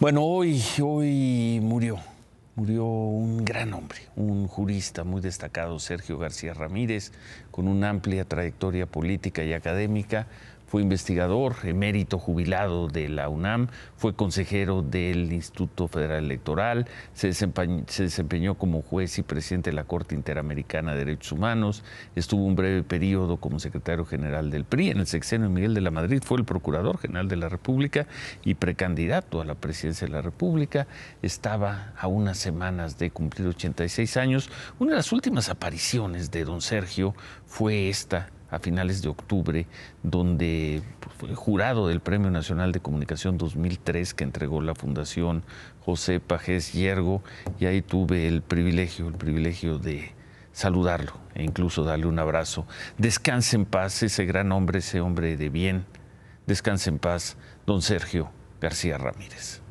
Bueno, hoy, hoy murió, murió un gran hombre, un jurista muy destacado, Sergio García Ramírez, con una amplia trayectoria política y académica, fue investigador, emérito jubilado de la UNAM, fue consejero del Instituto Federal Electoral, se desempeñó, como juez y presidente de la Corte Interamericana de Derechos Humanos, estuvo un breve periodo como secretario general del PRI, en el sexenio Miguel de la Madrid fue el procurador general de la República y precandidato a la presidencia de la República, estaba a unas semanas de cumplir 86 años. Una de las últimas apariciones de don Sergio fue esta a finales de octubre, donde pues, fue jurado del Premio Nacional de Comunicación 2003 que entregó la Fundación José Pajés Yergo, y ahí tuve el privilegio, el privilegio de saludarlo e incluso darle un abrazo. Descanse en paz ese gran hombre, ese hombre de bien. Descanse en paz, don Sergio García Ramírez.